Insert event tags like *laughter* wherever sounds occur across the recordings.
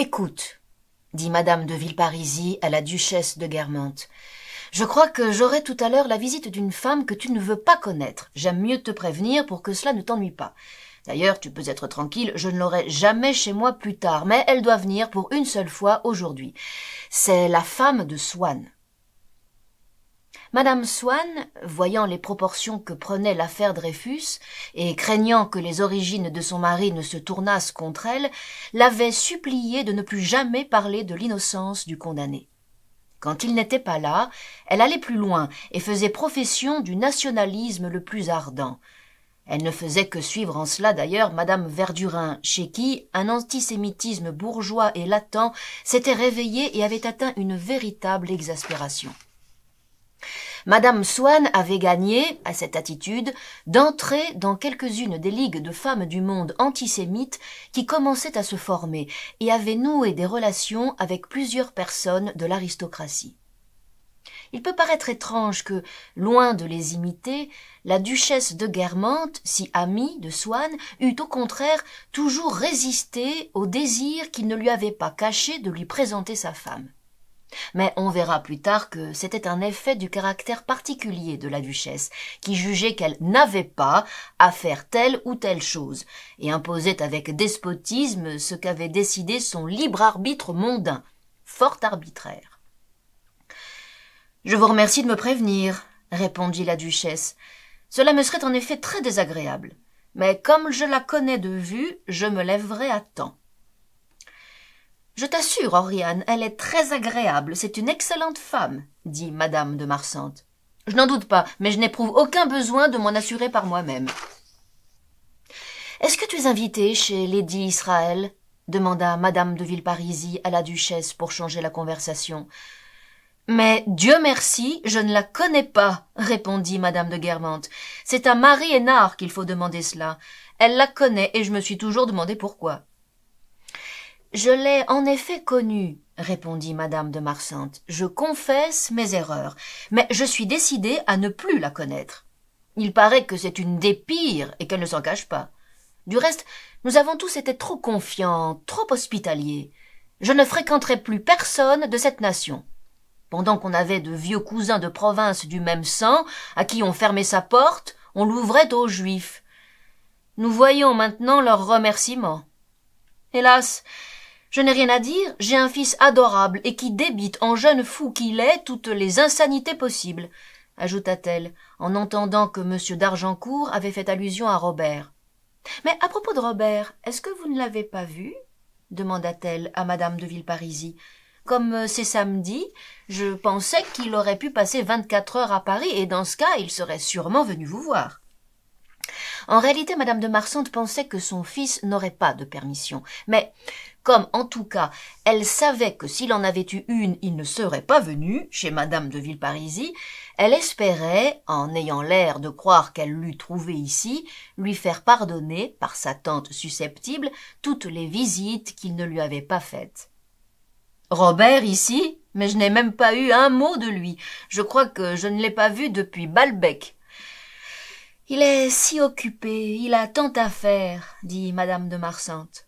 Écoute, dit madame de Villeparisis à la duchesse de Guermantes, je crois que j'aurai tout à l'heure la visite d'une femme que tu ne veux pas connaître. J'aime mieux te prévenir pour que cela ne t'ennuie pas. D'ailleurs, tu peux être tranquille, je ne l'aurai jamais chez moi plus tard, mais elle doit venir pour une seule fois aujourd'hui. C'est la femme de Swann. Madame Swann, voyant les proportions que prenait l'affaire Dreyfus, et craignant que les origines de son mari ne se tournassent contre elle, l'avait suppliée de ne plus jamais parler de l'innocence du condamné. Quand il n'était pas là, elle allait plus loin et faisait profession du nationalisme le plus ardent. Elle ne faisait que suivre en cela d'ailleurs madame Verdurin, chez qui un antisémitisme bourgeois et latent s'était réveillé et avait atteint une véritable exaspération. Madame Swann avait gagné, à cette attitude, d'entrer dans quelques-unes des ligues de femmes du monde antisémite qui commençaient à se former et avait noué des relations avec plusieurs personnes de l'aristocratie. Il peut paraître étrange que, loin de les imiter, la duchesse de Guermantes, si amie de Swann, eût au contraire toujours résisté au désir qu'il ne lui avait pas caché de lui présenter sa femme. Mais on verra plus tard que c'était un effet du caractère particulier de la duchesse, qui jugeait qu'elle n'avait pas à faire telle ou telle chose, et imposait avec despotisme ce qu'avait décidé son libre arbitre mondain, fort arbitraire. Je vous remercie de me prévenir, répondit la duchesse. Cela me serait en effet très désagréable. Mais comme je la connais de vue, je me lèverai à temps. Je t'assure, Oriane, elle est très agréable, c'est une excellente femme, dit madame de Marsante. « Je n'en doute pas, mais je n'éprouve aucun besoin de m'en assurer par moi-même. Est-ce que tu es invitée chez Lady Israël demanda madame de Villeparisis à la duchesse pour changer la conversation. Mais Dieu merci, je ne la connais pas, répondit madame de Guermantes. C'est à Marie Hénard qu'il faut demander cela. Elle la connaît et je me suis toujours demandé pourquoi. Je l'ai en effet connue, » répondit madame de Marsante. Je confesse mes erreurs, mais je suis décidée à ne plus la connaître. Il paraît que c'est une des pires et qu'elle ne s'en cache pas. Du reste, nous avons tous été trop confiants, trop hospitaliers. Je ne fréquenterai plus personne de cette nation. Pendant qu'on avait de vieux cousins de province du même sang, à qui on fermait sa porte, on l'ouvrait aux Juifs. Nous voyons maintenant leurs remerciements. Hélas, je n'ai rien à dire, j'ai un fils adorable et qui débite en jeune fou qu'il est toutes les insanités possibles, ajouta-t-elle, en entendant que M. d'Argencourt avait fait allusion à Robert. Mais à propos de Robert, est-ce que vous ne l'avez pas vu demanda-t-elle à Madame de Villeparisis. Comme c'est samedi, je pensais qu'il aurait pu passer vingt-quatre heures à Paris, et dans ce cas, il serait sûrement venu vous voir. En réalité, Madame de Marsante pensait que son fils n'aurait pas de permission. Mais comme en tout cas elle savait que s'il en avait eu une, il ne serait pas venu chez madame de Villeparisis, elle espérait, en ayant l'air de croire qu'elle l'eût trouvé ici, lui faire pardonner, par sa tante susceptible, toutes les visites qu'il ne lui avait pas faites. Robert ici? Mais je n'ai même pas eu un mot de lui. Je crois que je ne l'ai pas vu depuis Balbec. Il est si occupé, il a tant à faire, dit madame de Marsante.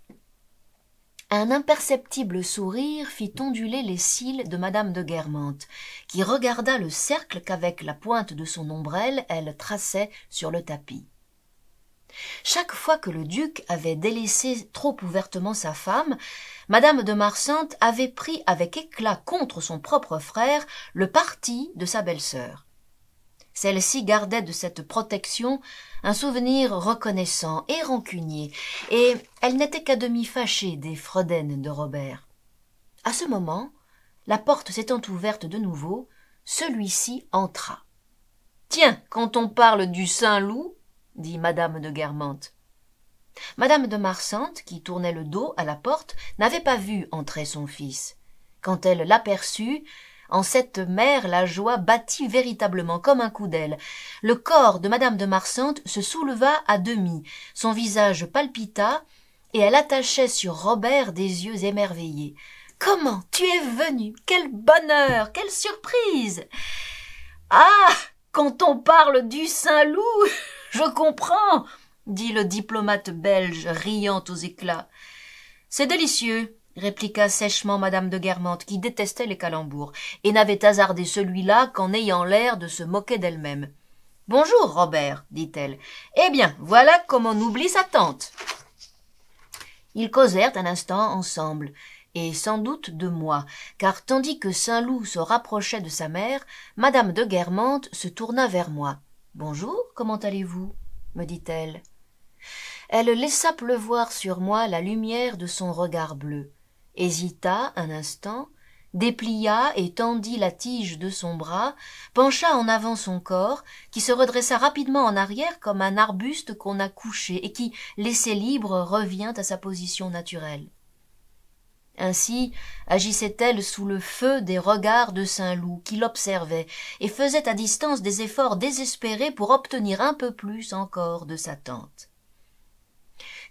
Un imperceptible sourire fit onduler les cils de madame de Guermantes, qui regarda le cercle qu'avec la pointe de son ombrelle elle traçait sur le tapis. Chaque fois que le duc avait délaissé trop ouvertement sa femme, madame de Marsante avait pris avec éclat contre son propre frère le parti de sa belle-sœur. Celle-ci gardait de cette protection un souvenir reconnaissant et rancunier, et elle n'était qu'à demi fâchée des fredaines de Robert. À ce moment, la porte s'étant ouverte de nouveau, celui-ci entra. Tiens, quand on parle du Saint-Loup, dit Madame de Guermantes. Madame de Marsante, qui tournait le dos à la porte, n'avait pas vu entrer son fils. Quand elle l'aperçut, en cette mer, la joie battit véritablement comme un coup d'aile. Le corps de madame de Marsante se souleva à demi, son visage palpita, et elle attachait sur Robert des yeux émerveillés. Comment tu es venu Quel bonheur Quelle surprise Ah Quand on parle du Saint-Loup, *laughs* je comprends dit le diplomate belge, riant aux éclats. C'est délicieux, répliqua sèchement madame de Guermantes, qui détestait les calembours, et n'avait hasardé celui-là qu'en ayant l'air de se moquer d'elle-même. Bonjour, Robert, dit-elle. Eh bien, voilà comment on oublie sa tante. Ils causèrent un instant ensemble, et sans doute de moi, car tandis que Saint-Loup se rapprochait de sa mère, madame de Guermantes se tourna vers moi. Bonjour, comment allez-vous me dit-elle. Elle laissa pleuvoir sur moi la lumière de son regard bleu hésita un instant, déplia et tendit la tige de son bras, pencha en avant son corps, qui se redressa rapidement en arrière comme un arbuste qu'on a couché et qui, laissé libre, revient à sa position naturelle. Ainsi agissait-elle sous le feu des regards de Saint Loup, qui l'observait, et faisait à distance des efforts désespérés pour obtenir un peu plus encore de sa tante.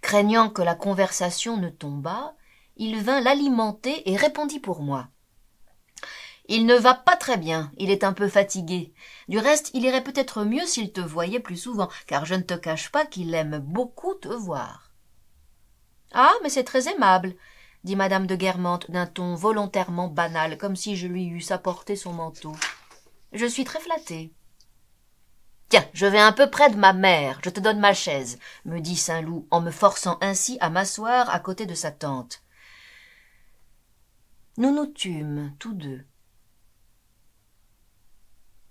Craignant que la conversation ne tombât, il vint l'alimenter et répondit pour moi. Il ne va pas très bien, il est un peu fatigué. Du reste, il irait peut-être mieux s'il te voyait plus souvent, car je ne te cache pas qu'il aime beaucoup te voir. Ah, mais c'est très aimable, dit madame de Guermantes d'un ton volontairement banal, comme si je lui eusse apporté son manteau. Je suis très flattée. Tiens, je vais un peu près de ma mère, je te donne ma chaise, me dit Saint Loup, en me forçant ainsi à m'asseoir à côté de sa tante. Nous nous tûmes tous deux.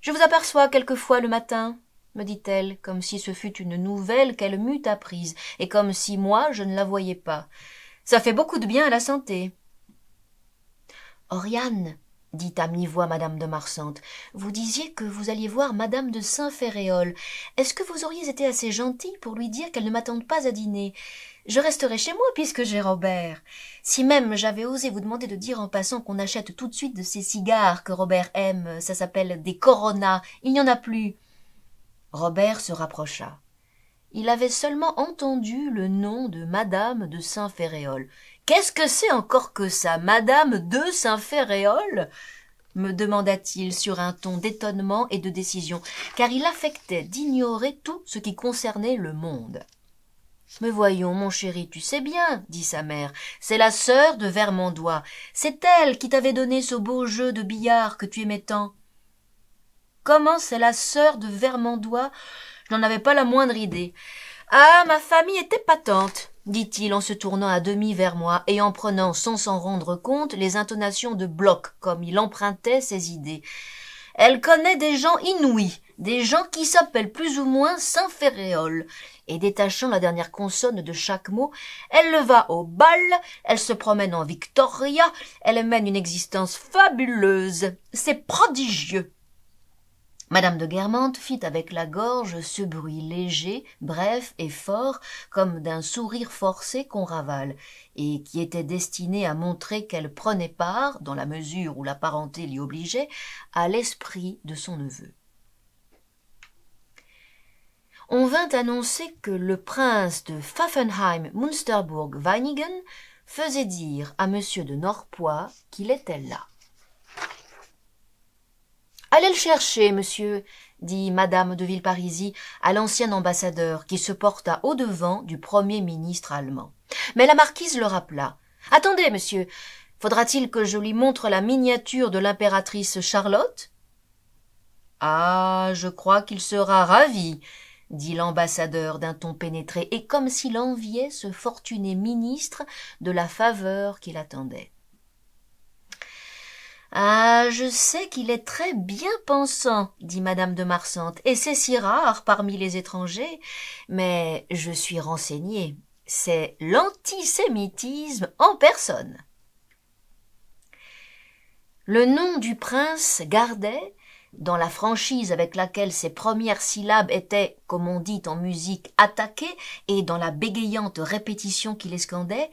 Je vous aperçois quelquefois le matin, me dit-elle, comme si ce fût une nouvelle qu'elle m'eût apprise, et comme si moi je ne la voyais pas. Ça fait beaucoup de bien à la santé. Oriane, dit à mi-voix madame de Marsante, Vous disiez que vous alliez voir madame de saint féréol Est-ce que vous auriez été assez gentille pour lui dire qu'elle ne m'attende pas à dîner Je resterai chez moi puisque j'ai Robert. Si même j'avais osé vous demander de dire en passant qu'on achète tout de suite de ces cigares que Robert aime, ça s'appelle des Coronas, il n'y en a plus. Robert se rapprocha. Il avait seulement entendu le nom de madame de saint féréol Qu'est-ce que c'est encore que ça, Madame de Saint-Ferréol me demanda-t-il sur un ton d'étonnement et de décision, car il affectait d'ignorer tout ce qui concernait le monde. Mais voyons, mon chéri, tu sais bien, dit sa mère, c'est la sœur de Vermandois. C'est elle qui t'avait donné ce beau jeu de billard que tu aimais tant. Comment c'est la sœur de Vermandois Je n'en avais pas la moindre idée. Ah, ma famille était patente dit-il en se tournant à demi vers moi et en prenant, sans s'en rendre compte, les intonations de bloc, comme il empruntait ses idées. Elle connaît des gens inouïs, des gens qui s'appellent plus ou moins Saint-Ferréol. Et détachant la dernière consonne de chaque mot, elle le va au bal, elle se promène en Victoria, elle mène une existence fabuleuse. C'est prodigieux. Madame de Guermantes fit avec la gorge ce bruit léger, bref et fort, comme d'un sourire forcé qu'on ravale, et qui était destiné à montrer qu'elle prenait part, dans la mesure où la parenté l'y obligeait, à l'esprit de son neveu. On vint annoncer que le prince de Pfaffenheim Munsterburg Weinigen faisait dire à monsieur de Norpois qu'il était là. Allez le chercher, monsieur, dit madame de Villeparisis à l'ancien ambassadeur qui se porta au-devant du premier ministre allemand. Mais la marquise le rappela. Attendez, monsieur, faudra-t-il que je lui montre la miniature de l'impératrice Charlotte Ah, je crois qu'il sera ravi, dit l'ambassadeur d'un ton pénétré et comme s'il enviait ce fortuné ministre de la faveur qu'il attendait. Ah, je sais qu'il est très bien pensant, dit madame de Marsante, « et c'est si rare parmi les étrangers, mais je suis renseignée. C'est l'antisémitisme en personne. Le nom du prince gardait, dans la franchise avec laquelle ses premières syllabes étaient, comme on dit en musique, attaquées, et dans la bégayante répétition qui les scandait,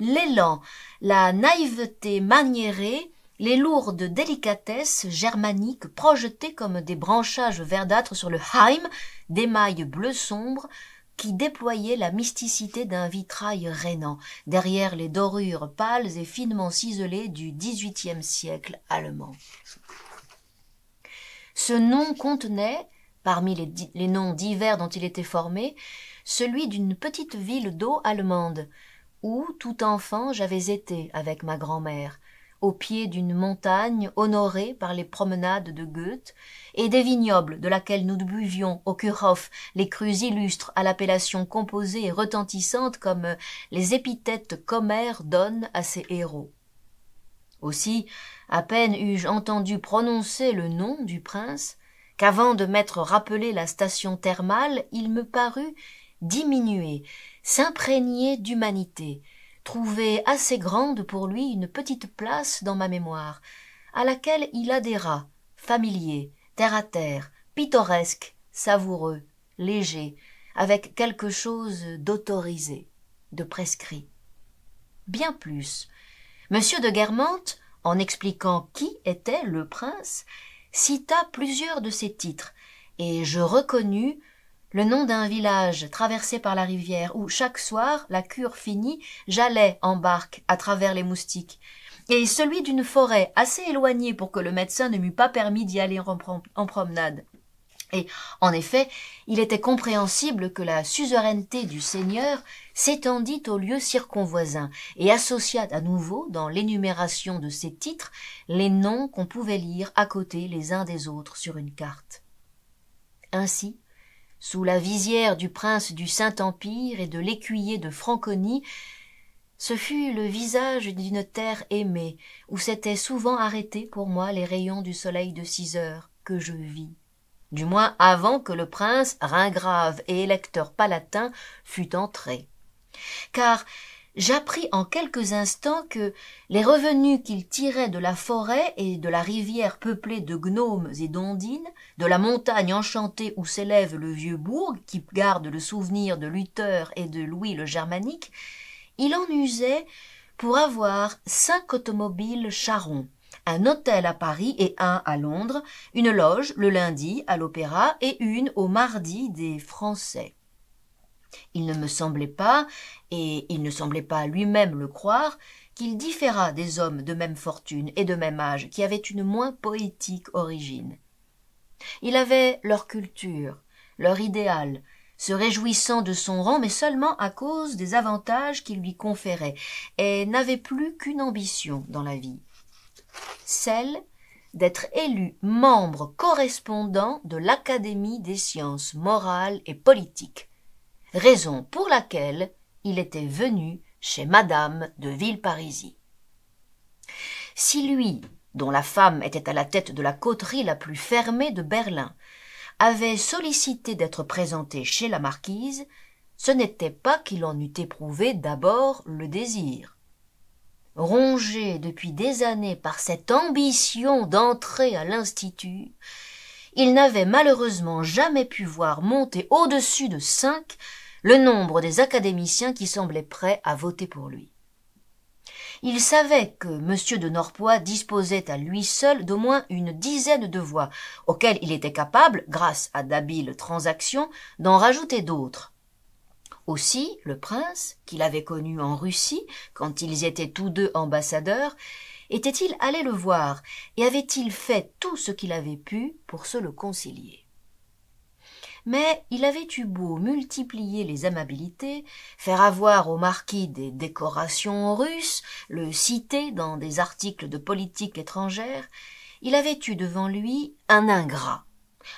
l'élan, la naïveté maniérée, les lourdes délicatesses germaniques projetées comme des branchages verdâtres sur le Heim d'émail bleu sombre qui déployaient la mysticité d'un vitrail rénant, derrière les dorures pâles et finement ciselées du XVIIIe siècle allemand. Ce nom contenait, parmi les, les noms divers dont il était formé, celui d'une petite ville d'eau allemande, où, tout enfant, j'avais été avec ma grand-mère, au pied d'une montagne honorée par les promenades de Goethe, et des vignobles de laquelle nous buvions au Kurhof les crus illustres à l'appellation composée et retentissante comme les épithètes qu'Homère donne à ses héros. Aussi, à peine eus-je entendu prononcer le nom du prince, qu'avant de m'être rappelé la station thermale, il me parut diminuer, s'imprégner d'humanité, trouvait assez grande pour lui une petite place dans ma mémoire, à laquelle il adhéra, familier, terre à terre, pittoresque, savoureux, léger, avec quelque chose d'autorisé, de prescrit. Bien plus. Monsieur de Guermantes, en expliquant qui était le prince, cita plusieurs de ses titres, et je reconnus le nom d'un village traversé par la rivière, où chaque soir, la cure finie, j'allais en barque à travers les moustiques, et celui d'une forêt assez éloignée pour que le médecin ne m'eût pas permis d'y aller en promenade. Et, en effet, il était compréhensible que la suzeraineté du Seigneur s'étendit aux lieux circonvoisins et associa à nouveau, dans l'énumération de ses titres, les noms qu'on pouvait lire à côté les uns des autres sur une carte. Ainsi, sous la visière du prince du Saint-Empire et de l'écuyer de Franconie, ce fut le visage d'une terre aimée, où s'étaient souvent arrêtés pour moi les rayons du soleil de six heures que je vis. Du moins avant que le prince, Ringrave et électeur palatin, fût entré. Car j'appris en quelques instants que les revenus qu'il tirait de la forêt et de la rivière peuplée de gnomes et d'ondines, de la montagne enchantée où s'élève le vieux bourg qui garde le souvenir de Luther et de Louis le Germanique, il en usait pour avoir cinq automobiles charrons, un hôtel à Paris et un à Londres, une loge le lundi à l'Opéra et une au mardi des Français. Il ne me semblait pas, et il ne semblait pas lui-même le croire, qu'il différa des hommes de même fortune et de même âge, qui avaient une moins poétique origine. Il avait leur culture, leur idéal, se réjouissant de son rang, mais seulement à cause des avantages qu'il lui conférait, et n'avait plus qu'une ambition dans la vie, celle d'être élu membre correspondant de l'Académie des sciences morales et politiques, raison pour laquelle il était venu chez Madame de Villeparisis. Si lui, dont la femme était à la tête de la coterie la plus fermée de Berlin, avait sollicité d'être présenté chez la marquise, ce n'était pas qu'il en eût éprouvé d'abord le désir. Rongé depuis des années par cette ambition d'entrer à l'Institut, il n'avait malheureusement jamais pu voir monter au-dessus de cinq le nombre des académiciens qui semblaient prêts à voter pour lui. Il savait que M. de Norpois disposait à lui seul d'au moins une dizaine de voix, auxquelles il était capable, grâce à d'habiles transactions, d'en rajouter d'autres. Aussi, le prince, qu'il avait connu en Russie, quand ils étaient tous deux ambassadeurs, était-il allé le voir, et avait-il fait tout ce qu'il avait pu pour se le concilier? mais il avait eu beau multiplier les amabilités, faire avoir au marquis des décorations russes, le citer dans des articles de politique étrangère, il avait eu devant lui un ingrat,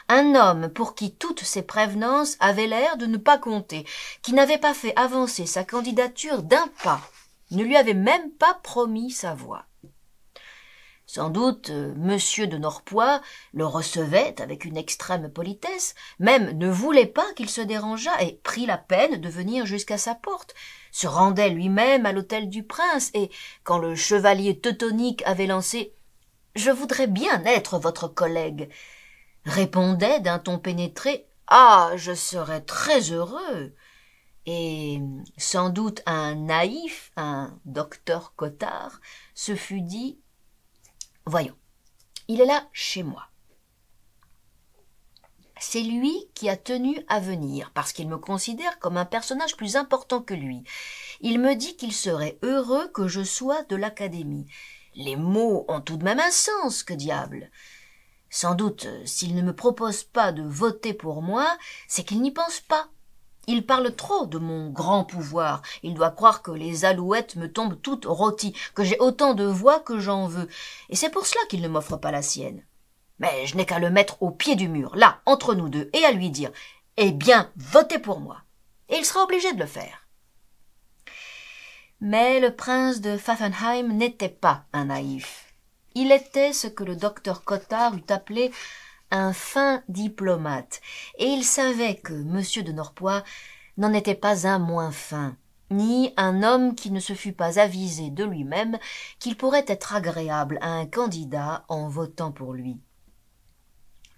un homme pour qui toutes ses prévenances avaient l'air de ne pas compter, qui n'avait pas fait avancer sa candidature d'un pas, ne lui avait même pas promis sa voix. Sans doute, euh, monsieur de Norpois le recevait avec une extrême politesse, même ne voulait pas qu'il se dérangeât et prit la peine de venir jusqu'à sa porte, se rendait lui-même à l'hôtel du prince et, quand le chevalier teutonique avait lancé Je voudrais bien être votre collègue, répondait d'un ton pénétré Ah, je serais très heureux et sans doute un naïf, un docteur Cottard, se fût dit Voyons, il est là chez moi. C'est lui qui a tenu à venir, parce qu'il me considère comme un personnage plus important que lui. Il me dit qu'il serait heureux que je sois de l'Académie. Les mots ont tout de même un sens, que diable. Sans doute, euh, s'il ne me propose pas de voter pour moi, c'est qu'il n'y pense pas. Il parle trop de mon grand pouvoir. Il doit croire que les alouettes me tombent toutes rôties, que j'ai autant de voix que j'en veux. Et c'est pour cela qu'il ne m'offre pas la sienne. Mais je n'ai qu'à le mettre au pied du mur, là, entre nous deux, et à lui dire Eh bien, votez pour moi. Et il sera obligé de le faire. Mais le prince de Pfaffenheim n'était pas un naïf. Il était ce que le docteur Cottard eût appelé un fin diplomate, et il savait que M. de Norpois n'en était pas un moins fin, ni un homme qui ne se fût pas avisé de lui-même qu'il pourrait être agréable à un candidat en votant pour lui.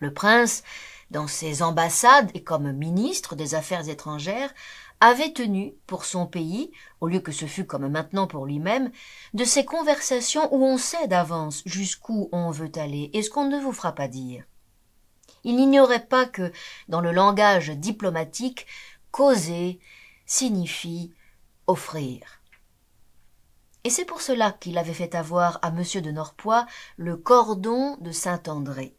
Le prince, dans ses ambassades et comme ministre des Affaires étrangères, avait tenu, pour son pays, au lieu que ce fût comme maintenant pour lui-même, de ces conversations où on sait d'avance jusqu'où on veut aller et ce qu'on ne vous fera pas dire. Il n'ignorait pas que, dans le langage diplomatique, causer signifie offrir. Et c'est pour cela qu'il avait fait avoir à M. de Norpois le cordon de Saint-André.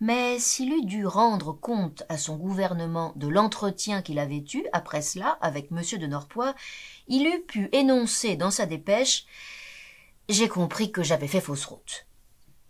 Mais s'il eût dû rendre compte à son gouvernement de l'entretien qu'il avait eu après cela avec M. de Norpois, il eût pu énoncer dans sa dépêche J'ai compris que j'avais fait fausse route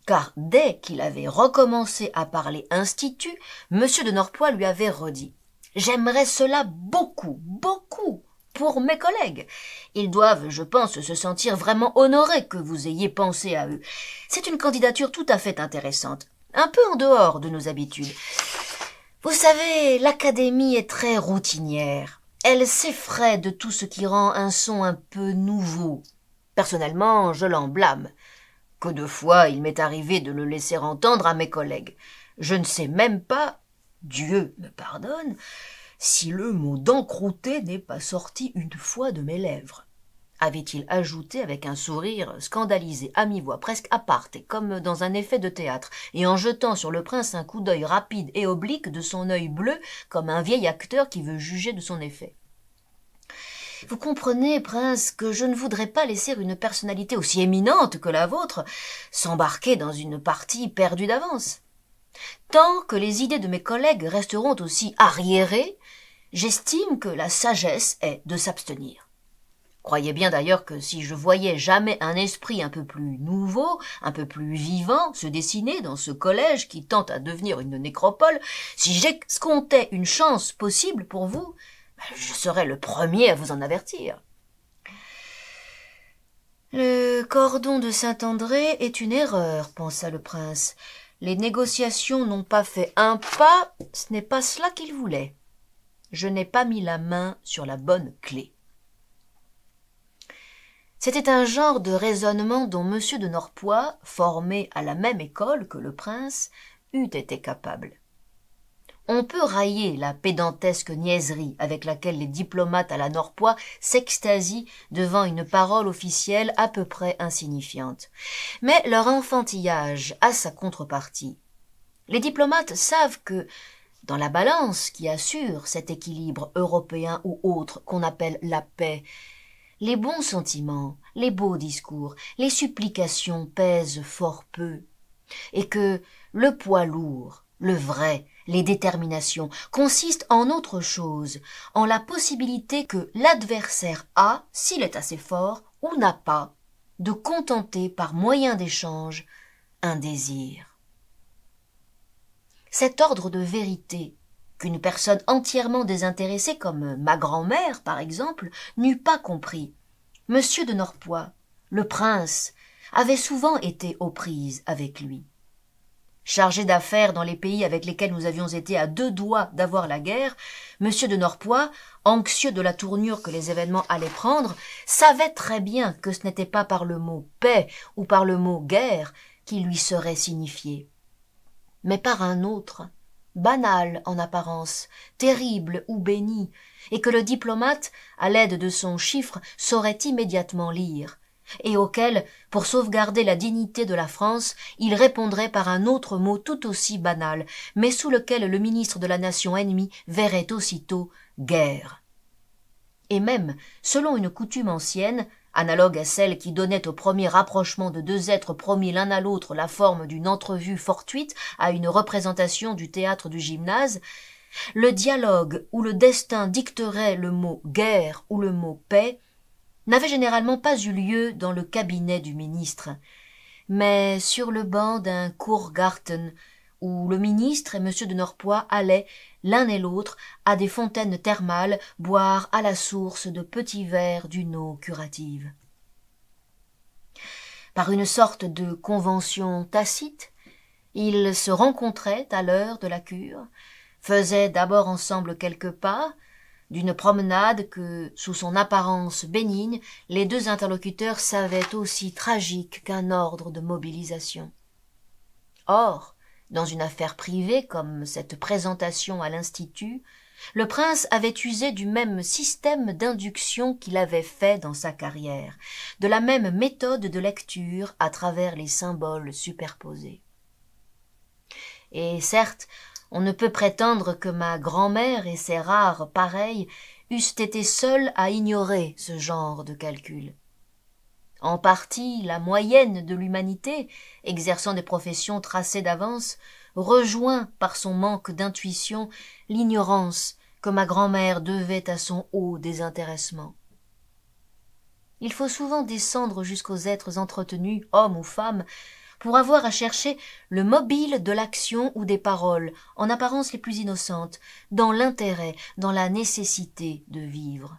car dès qu'il avait recommencé à parler institut, monsieur de Norpois lui avait redit J'aimerais cela beaucoup, beaucoup pour mes collègues. Ils doivent, je pense, se sentir vraiment honorés que vous ayez pensé à eux. C'est une candidature tout à fait intéressante, un peu en dehors de nos habitudes. Vous savez, l'académie est très routinière. Elle s'effraie de tout ce qui rend un son un peu nouveau. Personnellement, je l'en blâme que de fois il m'est arrivé de le laisser entendre à mes collègues. Je ne sais même pas, Dieu me pardonne, si le mot d'encrouté n'est pas sorti une fois de mes lèvres. Avait-il ajouté avec un sourire scandalisé, à mi-voix, presque part et comme dans un effet de théâtre, et en jetant sur le prince un coup d'œil rapide et oblique de son œil bleu, comme un vieil acteur qui veut juger de son effet. Vous comprenez, prince, que je ne voudrais pas laisser une personnalité aussi éminente que la vôtre s'embarquer dans une partie perdue d'avance. Tant que les idées de mes collègues resteront aussi arriérées, j'estime que la sagesse est de s'abstenir. Croyez bien d'ailleurs que si je voyais jamais un esprit un peu plus nouveau, un peu plus vivant se dessiner dans ce collège qui tente à devenir une nécropole, si j'escomptais une chance possible pour vous, je serai le premier à vous en avertir. Le cordon de Saint-André est une erreur, pensa le prince. Les négociations n'ont pas fait un pas, ce n'est pas cela qu'il voulait. »« Je n'ai pas mis la main sur la bonne clé. C'était un genre de raisonnement dont M. de Norpois, formé à la même école que le prince, eût été capable. On peut railler la pédantesque niaiserie avec laquelle les diplomates à la Norpois s'extasient devant une parole officielle à peu près insignifiante. Mais leur enfantillage a sa contrepartie. Les diplomates savent que, dans la balance qui assure cet équilibre européen ou autre qu'on appelle la paix, les bons sentiments, les beaux discours, les supplications pèsent fort peu, et que le poids lourd, le vrai, les déterminations, consistent en autre chose, en la possibilité que l'adversaire a, s'il est assez fort, ou n'a pas, de contenter par moyen d'échange un désir. Cet ordre de vérité qu'une personne entièrement désintéressée comme ma grand-mère, par exemple, n'eût pas compris. Monsieur de Norpois, le prince, avait souvent été aux prises avec lui chargé d'affaires dans les pays avec lesquels nous avions été à deux doigts d'avoir la guerre, M. de Norpois, anxieux de la tournure que les événements allaient prendre, savait très bien que ce n'était pas par le mot paix ou par le mot guerre qui lui serait signifié, mais par un autre, banal en apparence, terrible ou béni, et que le diplomate, à l'aide de son chiffre, saurait immédiatement lire et auquel, pour sauvegarder la dignité de la France, il répondrait par un autre mot tout aussi banal, mais sous lequel le ministre de la nation ennemie verrait aussitôt guerre. Et même, selon une coutume ancienne, analogue à celle qui donnait au premier rapprochement de deux êtres promis l'un à l'autre la forme d'une entrevue fortuite à une représentation du théâtre du gymnase, le dialogue où le destin dicterait le mot guerre ou le mot paix n'avait généralement pas eu lieu dans le cabinet du ministre, mais sur le banc d'un Kurgarten, où le ministre et M. de Norpois allaient, l'un et l'autre, à des fontaines thermales, boire à la source de petits verres d'une eau curative. Par une sorte de convention tacite, ils se rencontraient à l'heure de la cure, faisaient d'abord ensemble quelques pas, d'une promenade que, sous son apparence bénigne, les deux interlocuteurs savaient aussi tragique qu'un ordre de mobilisation. Or, dans une affaire privée comme cette présentation à l'Institut, le prince avait usé du même système d'induction qu'il avait fait dans sa carrière, de la même méthode de lecture à travers les symboles superposés. Et certes, on ne peut prétendre que ma grand-mère et ses rares pareils eussent été seuls à ignorer ce genre de calcul. En partie, la moyenne de l'humanité, exerçant des professions tracées d'avance, rejoint par son manque d'intuition l'ignorance que ma grand-mère devait à son haut désintéressement. Il faut souvent descendre jusqu'aux êtres entretenus, hommes ou femmes, pour avoir à chercher le mobile de l'action ou des paroles, en apparence les plus innocentes, dans l'intérêt, dans la nécessité de vivre.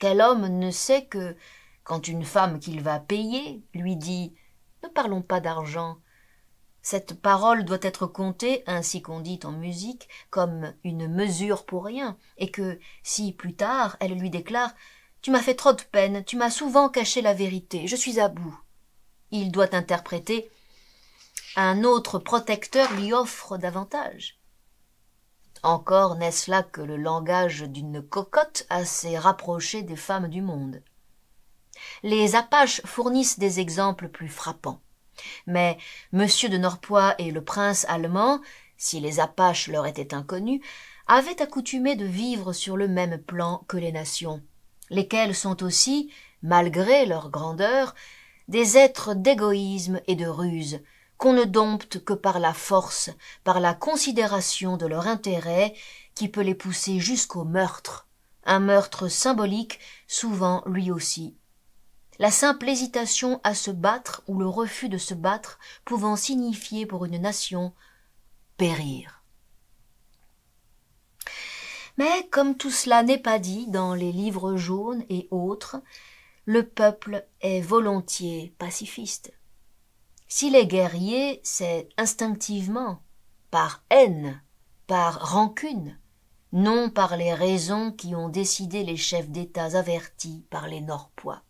Quel homme ne sait que, quand une femme qu'il va payer lui dit Ne parlons pas d'argent, cette parole doit être comptée, ainsi qu'on dit en musique, comme une mesure pour rien, et que, si plus tard elle lui déclare Tu m'as fait trop de peine, tu m'as souvent caché la vérité, je suis à bout il doit interpréter un autre protecteur lui offre davantage. Encore n'est-ce là que le langage d'une cocotte assez rapprochée des femmes du monde. Les Apaches fournissent des exemples plus frappants. Mais M. de Norpois et le prince allemand, si les Apaches leur étaient inconnus, avaient accoutumé de vivre sur le même plan que les nations, lesquelles sont aussi, malgré leur grandeur, des êtres d'égoïsme et de ruse, qu'on ne dompte que par la force, par la considération de leur intérêt, qui peut les pousser jusqu'au meurtre, un meurtre symbolique, souvent lui aussi. La simple hésitation à se battre ou le refus de se battre pouvant signifier pour une nation périr. Mais comme tout cela n'est pas dit dans les livres jaunes et autres, le peuple est volontiers pacifiste. S'il est guerrier, c'est instinctivement, par haine, par rancune, non par les raisons qui ont décidé les chefs d'État avertis par les Norpois.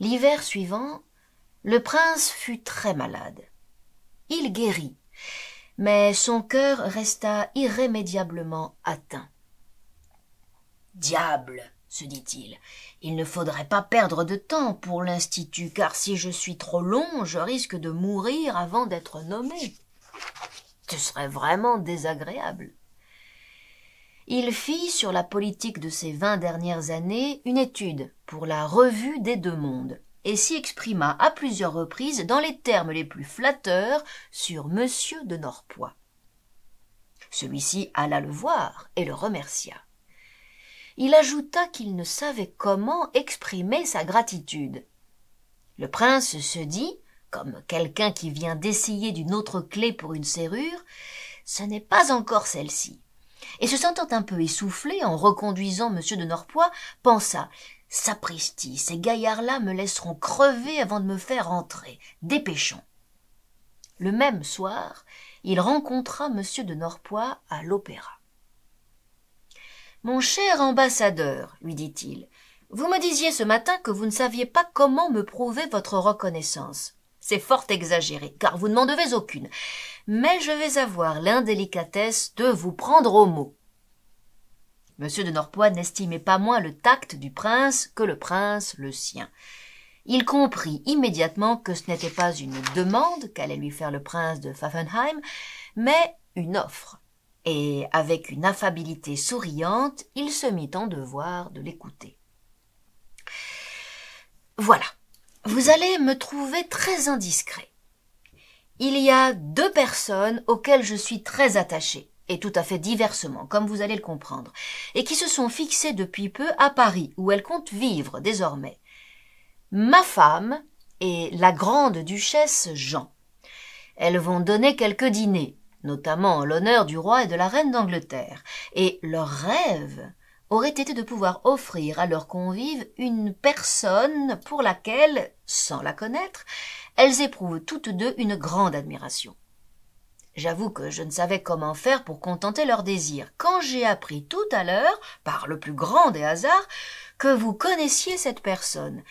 L'hiver suivant, le prince fut très malade. Il guérit, mais son cœur resta irrémédiablement atteint. Diable se dit-il. Il ne faudrait pas perdre de temps pour l'Institut, car si je suis trop long, je risque de mourir avant d'être nommé. Ce serait vraiment désagréable. Il fit sur la politique de ces vingt dernières années une étude pour la Revue des Deux Mondes et s'y exprima à plusieurs reprises dans les termes les plus flatteurs sur M. de Norpois. Celui-ci alla le voir et le remercia il ajouta qu'il ne savait comment exprimer sa gratitude. Le prince se dit, comme quelqu'un qui vient d'essayer d'une autre clé pour une serrure, ce n'est pas encore celle-ci. Et se sentant un peu essoufflé en reconduisant monsieur de Norpois, pensa Sapristi, ces gaillards-là me laisseront crever avant de me faire entrer. Dépêchons. Le même soir, il rencontra monsieur de Norpois à l'opéra. Mon cher ambassadeur, lui dit-il, vous me disiez ce matin que vous ne saviez pas comment me prouver votre reconnaissance. C'est fort exagéré, car vous ne m'en devez aucune. Mais je vais avoir l'indélicatesse de vous prendre au mot. Monsieur de Norpois n'estimait pas moins le tact du prince que le prince le sien. Il comprit immédiatement que ce n'était pas une demande qu'allait lui faire le prince de Pfaffenheim, mais une offre et avec une affabilité souriante, il se mit en devoir de l'écouter. Voilà, vous allez me trouver très indiscret. Il y a deux personnes auxquelles je suis très attaché, et tout à fait diversement, comme vous allez le comprendre, et qui se sont fixées depuis peu à Paris, où elles comptent vivre désormais. Ma femme et la grande duchesse Jean. Elles vont donner quelques dîners, notamment en l'honneur du roi et de la reine d'Angleterre, et leur rêve aurait été de pouvoir offrir à leurs convives une personne pour laquelle, sans la connaître, elles éprouvent toutes deux une grande admiration. J'avoue que je ne savais comment faire pour contenter leurs désirs, quand j'ai appris tout à l'heure, par le plus grand des hasards, que vous connaissiez cette personne,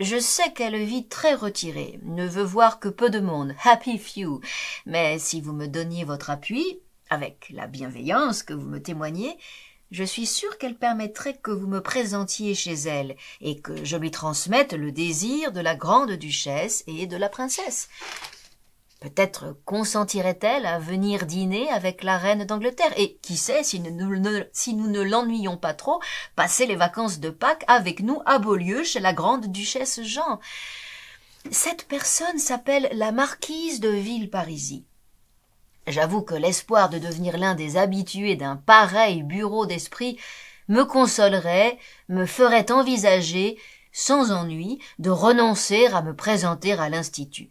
je sais qu'elle vit très retirée, ne veut voir que peu de monde, happy few. Mais si vous me donniez votre appui, avec la bienveillance que vous me témoignez, je suis sûre qu'elle permettrait que vous me présentiez chez elle et que je lui transmette le désir de la grande duchesse et de la princesse. Peut-être consentirait-elle à venir dîner avec la reine d'Angleterre et qui sait si nous ne, si nous ne l'ennuyons pas trop, passer les vacances de Pâques avec nous à Beaulieu chez la grande duchesse Jean. Cette personne s'appelle la marquise de Villeparisis. J'avoue que l'espoir de devenir l'un des habitués d'un pareil bureau d'esprit me consolerait, me ferait envisager, sans ennui, de renoncer à me présenter à l'Institut.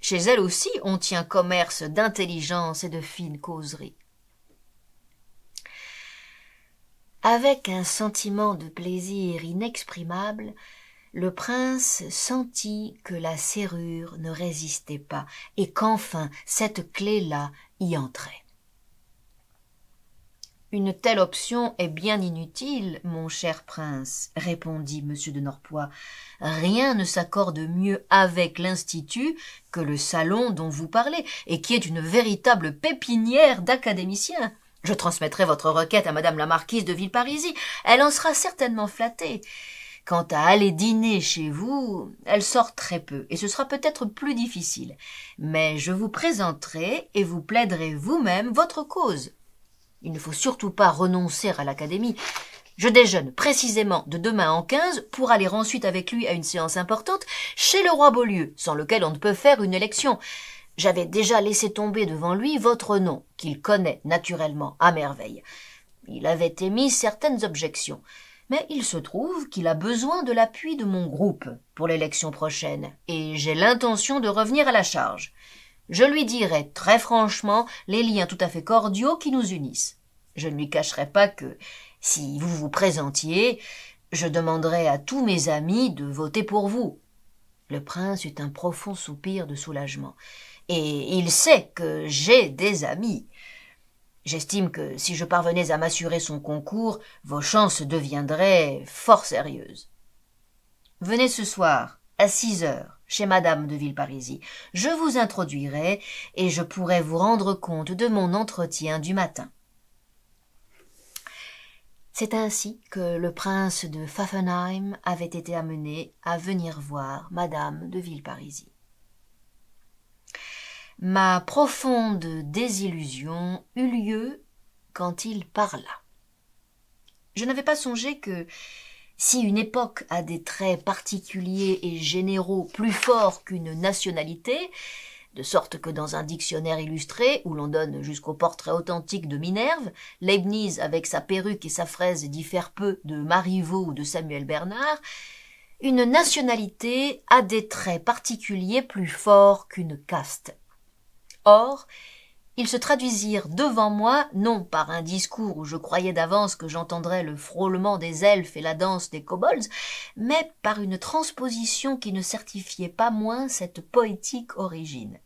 Chez elle aussi, on tient commerce d'intelligence et de fines causerie. Avec un sentiment de plaisir inexprimable, le prince sentit que la serrure ne résistait pas et qu'enfin cette clé-là y entrait. Une telle option est bien inutile, mon cher prince, répondit M. de Norpois. Rien ne s'accorde mieux avec l'Institut que le salon dont vous parlez, et qui est une véritable pépinière d'académiciens. Je transmettrai votre requête à madame la marquise de Villeparisis. Elle en sera certainement flattée. Quant à aller dîner chez vous, elle sort très peu, et ce sera peut-être plus difficile. Mais je vous présenterai et vous plaiderez vous-même votre cause. Il ne faut surtout pas renoncer à l'académie. Je déjeune précisément de demain en 15 pour aller ensuite avec lui à une séance importante chez le roi Beaulieu, sans lequel on ne peut faire une élection. J'avais déjà laissé tomber devant lui votre nom, qu'il connaît naturellement à merveille. Il avait émis certaines objections, mais il se trouve qu'il a besoin de l'appui de mon groupe pour l'élection prochaine, et j'ai l'intention de revenir à la charge. Je lui dirai très franchement les liens tout à fait cordiaux qui nous unissent. Je ne lui cacherai pas que, si vous vous présentiez, je demanderai à tous mes amis de voter pour vous. Le prince eut un profond soupir de soulagement. Et il sait que j'ai des amis. J'estime que si je parvenais à m'assurer son concours, vos chances deviendraient fort sérieuses. Venez ce soir, à six heures, chez madame de Villeparisis. Je vous introduirai, et je pourrai vous rendre compte de mon entretien du matin. C'est ainsi que le prince de Pfaffenheim avait été amené à venir voir madame de Villeparisis. Ma profonde désillusion eut lieu quand il parla. Je n'avais pas songé que si une époque a des traits particuliers et généraux plus forts qu'une nationalité, de sorte que dans un dictionnaire illustré, où l'on donne jusqu'au portrait authentique de Minerve, Leibniz, avec sa perruque et sa fraise, diffère peu de Marivaux ou de Samuel Bernard, une nationalité a des traits particuliers plus forts qu'une caste. Or, ils se traduisirent devant moi non par un discours où je croyais d'avance que j'entendrais le frôlement des elfes et la danse des kobolds, mais par une transposition qui ne certifiait pas moins cette poétique origine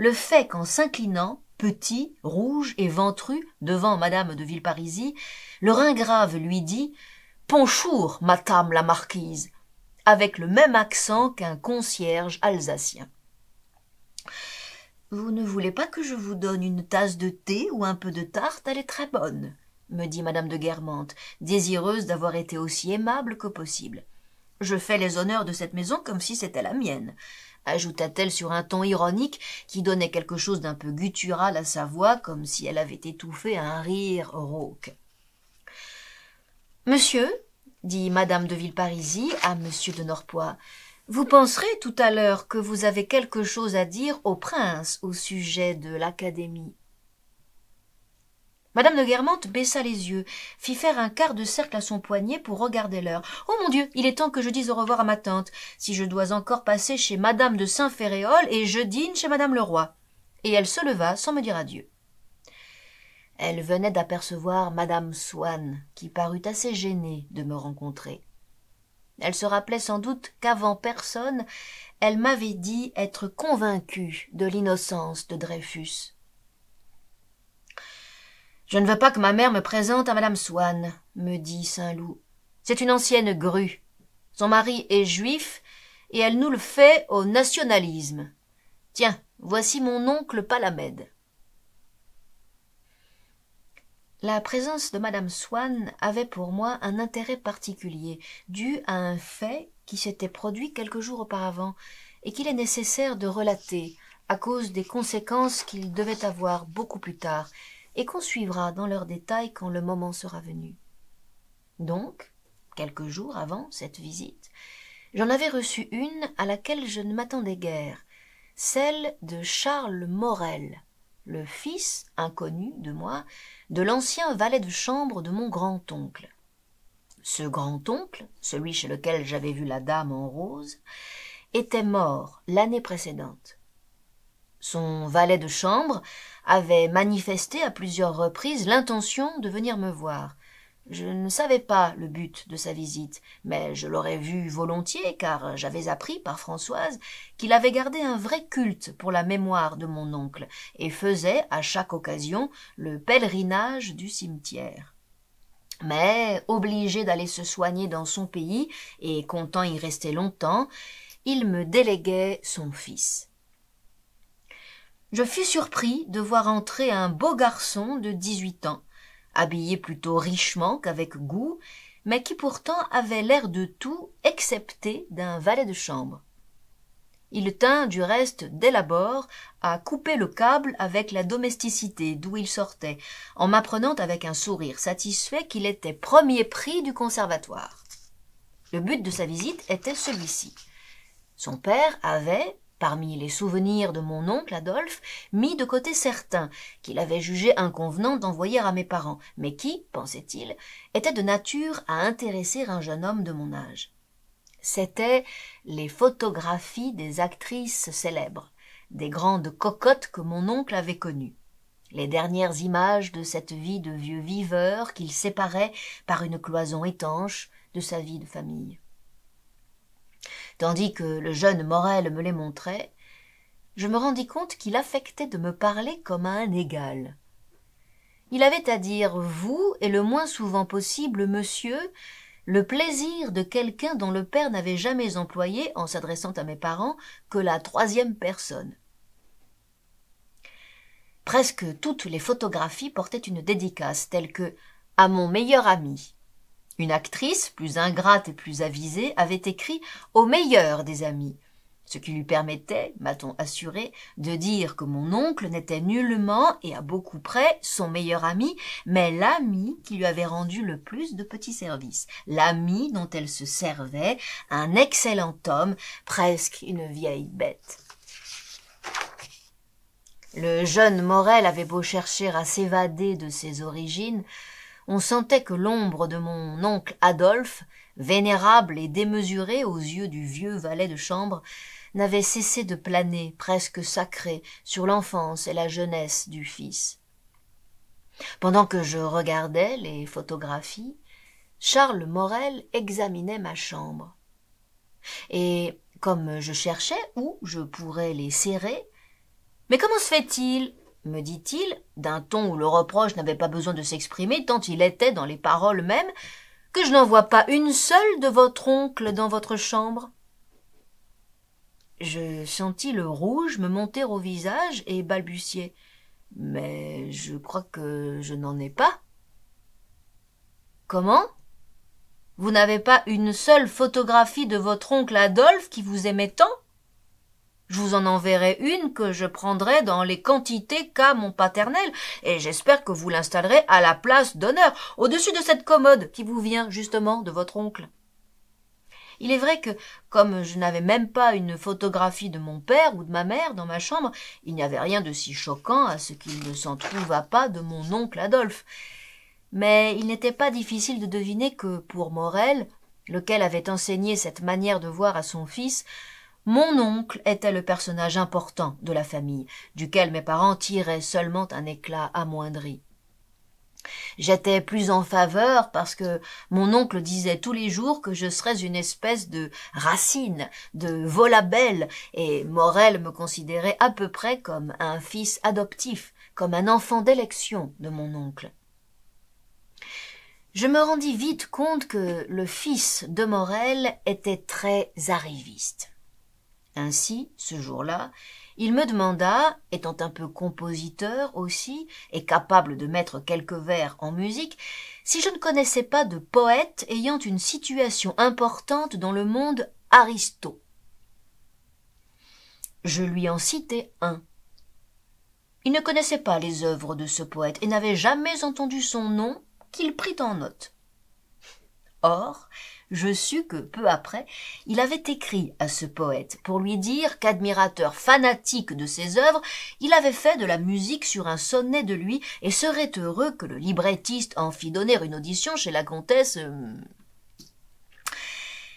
le fait qu'en s'inclinant, petit, rouge et ventru, devant madame de Villeparisis, le ringrave lui dit Ponchour, madame la marquise, avec le même accent qu'un concierge alsacien. Vous ne voulez pas que je vous donne une tasse de thé ou un peu de tarte, elle est très bonne, me dit madame de Guermantes, désireuse d'avoir été aussi aimable que possible. Je fais les honneurs de cette maison comme si c'était la mienne ajouta-t-elle sur un ton ironique qui donnait quelque chose d'un peu guttural à sa voix, comme si elle avait étouffé un rire rauque. Monsieur, dit madame de Villeparisis à monsieur de Norpois, vous penserez tout à l'heure que vous avez quelque chose à dire au prince au sujet de l'académie. Madame de Guermantes baissa les yeux, fit faire un quart de cercle à son poignet pour regarder l'heure. Oh mon Dieu, il est temps que je dise au revoir à ma tante, si je dois encore passer chez Madame de saint féréol et je dîne chez Madame Leroy. Et elle se leva sans me dire adieu. Elle venait d'apercevoir Madame Swann, qui parut assez gênée de me rencontrer. Elle se rappelait sans doute qu'avant personne, elle m'avait dit être convaincue de l'innocence de Dreyfus. Je ne veux pas que ma mère me présente à madame Swann, me dit Saint Loup. C'est une ancienne grue. Son mari est juif, et elle nous le fait au nationalisme. Tiens, voici mon oncle Palamède. La présence de madame Swann avait pour moi un intérêt particulier, dû à un fait qui s'était produit quelques jours auparavant, et qu'il est nécessaire de relater, à cause des conséquences qu'il devait avoir beaucoup plus tard, et qu'on suivra dans leurs détails quand le moment sera venu. Donc, quelques jours avant cette visite, j'en avais reçu une à laquelle je ne m'attendais guère, celle de Charles Morel, le fils inconnu de moi de l'ancien valet de chambre de mon grand-oncle. Ce grand-oncle, celui chez lequel j'avais vu la dame en rose, était mort l'année précédente. Son valet de chambre avait manifesté à plusieurs reprises l'intention de venir me voir. Je ne savais pas le but de sa visite, mais je l'aurais vu volontiers, car j'avais appris par Françoise qu'il avait gardé un vrai culte pour la mémoire de mon oncle, et faisait, à chaque occasion, le pèlerinage du cimetière. Mais, obligé d'aller se soigner dans son pays, et comptant y rester longtemps, il me déléguait son fils je fus surpris de voir entrer un beau garçon de dix-huit ans, habillé plutôt richement qu'avec goût, mais qui pourtant avait l'air de tout excepté d'un valet de chambre. Il tint, du reste, dès l'abord, à couper le câble avec la domesticité d'où il sortait, en m'apprenant avec un sourire satisfait qu'il était premier prix du conservatoire. Le but de sa visite était celui-ci. Son père avait, parmi les souvenirs de mon oncle Adolphe, mis de côté certains, qu'il avait jugé inconvenant d'envoyer à mes parents, mais qui, pensait-il, étaient de nature à intéresser un jeune homme de mon âge. C'étaient les photographies des actrices célèbres, des grandes cocottes que mon oncle avait connues les dernières images de cette vie de vieux viveur qu'il séparait par une cloison étanche de sa vie de famille tandis que le jeune morel me les montrait je me rendis compte qu'il affectait de me parler comme à un égal il avait à dire vous et le moins souvent possible monsieur le plaisir de quelqu'un dont le père n'avait jamais employé en s'adressant à mes parents que la troisième personne presque toutes les photographies portaient une dédicace telle que à mon meilleur ami une actrice, plus ingrate et plus avisée, avait écrit au meilleur des amis, ce qui lui permettait, m'a-t-on assuré, de dire que mon oncle n'était nullement, et à beaucoup près, son meilleur ami, mais l'ami qui lui avait rendu le plus de petits services, l'ami dont elle se servait, un excellent homme, presque une vieille bête. Le jeune Morel avait beau chercher à s'évader de ses origines, on sentait que l'ombre de mon oncle Adolphe, vénérable et démesuré aux yeux du vieux valet de chambre, n'avait cessé de planer, presque sacré, sur l'enfance et la jeunesse du fils. Pendant que je regardais les photographies, Charles Morel examinait ma chambre. Et comme je cherchais où je pourrais les serrer, mais comment se fait-il me dit-il, d'un ton où le reproche n'avait pas besoin de s'exprimer tant il était dans les paroles mêmes, que je n'en vois pas une seule de votre oncle dans votre chambre. Je sentis le rouge me monter au visage et balbutier, Mais je crois que je n'en ai pas. Comment? Vous n'avez pas une seule photographie de votre oncle Adolphe qui vous aimait tant? Je vous en enverrai une que je prendrai dans les quantités qu'a mon paternel, et j'espère que vous l'installerez à la place d'honneur, au-dessus de cette commode qui vous vient justement de votre oncle. Il est vrai que, comme je n'avais même pas une photographie de mon père ou de ma mère dans ma chambre, il n'y avait rien de si choquant à ce qu'il ne s'en trouva pas de mon oncle Adolphe. Mais il n'était pas difficile de deviner que, pour Morel, lequel avait enseigné cette manière de voir à son fils, mon oncle était le personnage important de la famille, duquel mes parents tiraient seulement un éclat amoindri. J'étais plus en faveur parce que mon oncle disait tous les jours que je serais une espèce de racine, de volabelle, et Morel me considérait à peu près comme un fils adoptif, comme un enfant d'élection de mon oncle. Je me rendis vite compte que le fils de Morel était très arriviste. Ainsi, ce jour-là, il me demanda, étant un peu compositeur aussi, et capable de mettre quelques vers en musique, si je ne connaissais pas de poète ayant une situation importante dans le monde Aristo. Je lui en citai un. Il ne connaissait pas les œuvres de ce poète et n'avait jamais entendu son nom, qu'il prit en note. Or, je sus que, peu après, il avait écrit à ce poète pour lui dire qu'admirateur fanatique de ses œuvres, il avait fait de la musique sur un sonnet de lui et serait heureux que le librettiste en fit donner une audition chez la comtesse. Euh,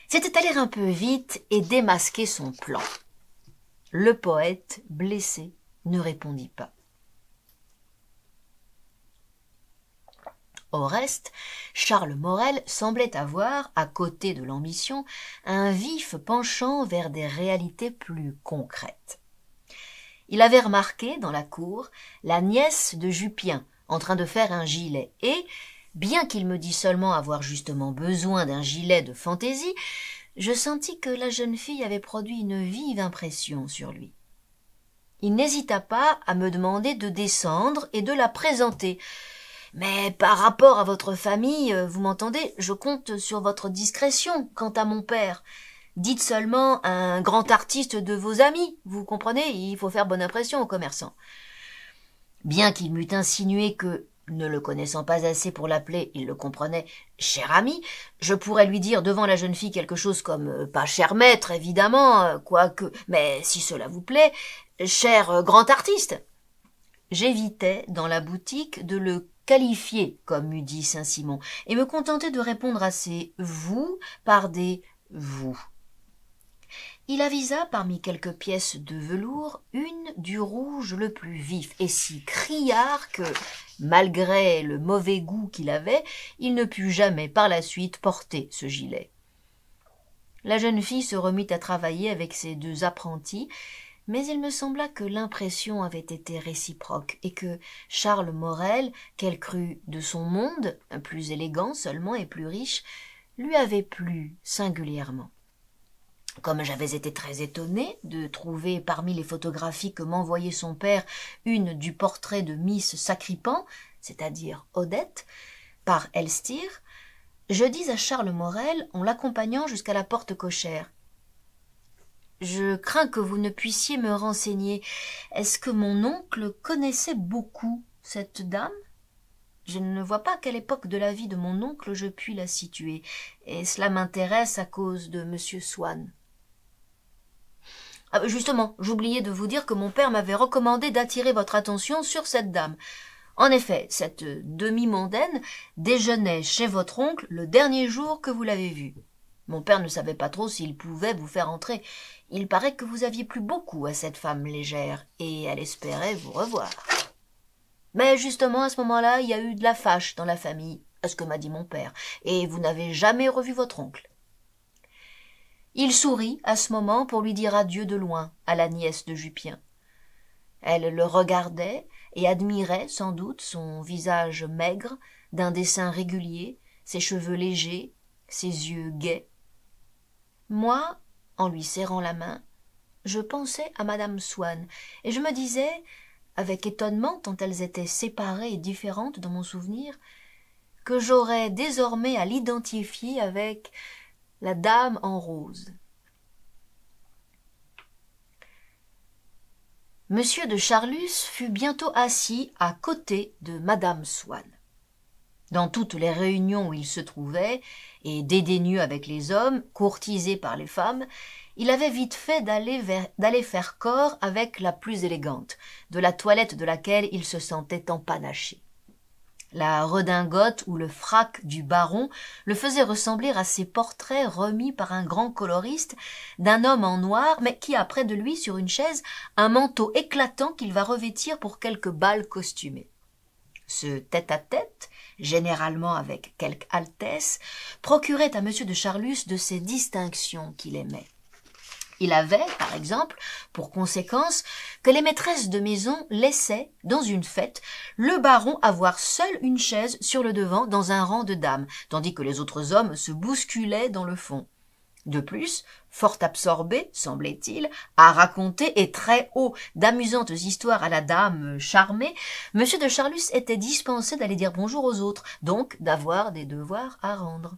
C'était aller un peu vite et démasquer son plan. Le poète, blessé, ne répondit pas. Au reste, Charles Morel semblait avoir, à côté de l'ambition, un vif penchant vers des réalités plus concrètes. Il avait remarqué, dans la cour, la nièce de Jupien, en train de faire un gilet, et, bien qu'il me dît seulement avoir justement besoin d'un gilet de fantaisie, je sentis que la jeune fille avait produit une vive impression sur lui. Il n'hésita pas à me demander de descendre et de la présenter, mais par rapport à votre famille, euh, vous m'entendez, je compte sur votre discrétion quant à mon père. Dites seulement un grand artiste de vos amis, vous comprenez, il faut faire bonne impression aux commerçants. Bien qu'il m'eût insinué que, ne le connaissant pas assez pour l'appeler, il le comprenait, cher ami, je pourrais lui dire devant la jeune fille quelque chose comme euh, pas cher maître, évidemment, euh, quoique, mais si cela vous plaît, cher grand artiste. J'évitais, dans la boutique, de le qualifié, comme eût dit Saint-Simon, et me contenter de répondre à ces vous par des vous. Il avisa parmi quelques pièces de velours une du rouge le plus vif et si criard que, malgré le mauvais goût qu'il avait, il ne put jamais par la suite porter ce gilet. La jeune fille se remit à travailler avec ses deux apprentis, mais il me sembla que l'impression avait été réciproque et que Charles Morel, qu'elle crut de son monde, plus élégant seulement et plus riche, lui avait plu singulièrement. Comme j'avais été très étonnée de trouver parmi les photographies que m'envoyait son père une du portrait de Miss Sacripant, c'est-à-dire Odette, par Elstir, je dis à Charles Morel, en l'accompagnant jusqu'à la porte cochère je crains que vous ne puissiez me renseigner. Est-ce que mon oncle connaissait beaucoup cette dame Je ne vois pas à quelle époque de la vie de mon oncle je puis la situer, et cela m'intéresse à cause de M. Swann. Ah, justement, j'oubliais de vous dire que mon père m'avait recommandé d'attirer votre attention sur cette dame. En effet, cette demi-mondaine déjeunait chez votre oncle le dernier jour que vous l'avez vue. Mon père ne savait pas trop s'il pouvait vous faire entrer, il paraît que vous aviez plu beaucoup à cette femme légère, et elle espérait vous revoir. Mais justement, à ce moment-là, il y a eu de la fâche dans la famille, à ce que m'a dit mon père, et vous n'avez jamais revu votre oncle. Il sourit à ce moment pour lui dire adieu de loin à la nièce de Jupien. Elle le regardait et admirait sans doute son visage maigre, d'un dessin régulier, ses cheveux légers, ses yeux gais. Moi, en lui serrant la main. Je pensais à madame Swann, et je me disais, avec étonnement tant elles étaient séparées et différentes dans mon souvenir, que j'aurais désormais à l'identifier avec la dame en rose. Monsieur de Charlus fut bientôt assis à côté de madame Swann dans toutes les réunions où il se trouvait, et dédaigneux avec les hommes, courtisé par les femmes, il avait vite fait d'aller, faire corps avec la plus élégante, de la toilette de laquelle il se sentait empanaché. La redingote ou le frac du baron le faisait ressembler à ces portraits remis par un grand coloriste d'un homme en noir, mais qui a près de lui, sur une chaise, un manteau éclatant qu'il va revêtir pour quelques balles costumées. Ce tête-à-tête, généralement avec quelque altesse, procurait à M. de Charlus de ces distinctions qu'il aimait. Il avait, par exemple, pour conséquence que les maîtresses de maison laissaient, dans une fête, le baron avoir seul une chaise sur le devant dans un rang de dames, tandis que les autres hommes se bousculaient dans le fond. De plus, fort absorbé, semblait-il, à raconter et très haut d'amusantes histoires à la dame charmée, M. de Charlus était dispensé d'aller dire bonjour aux autres, donc d'avoir des devoirs à rendre.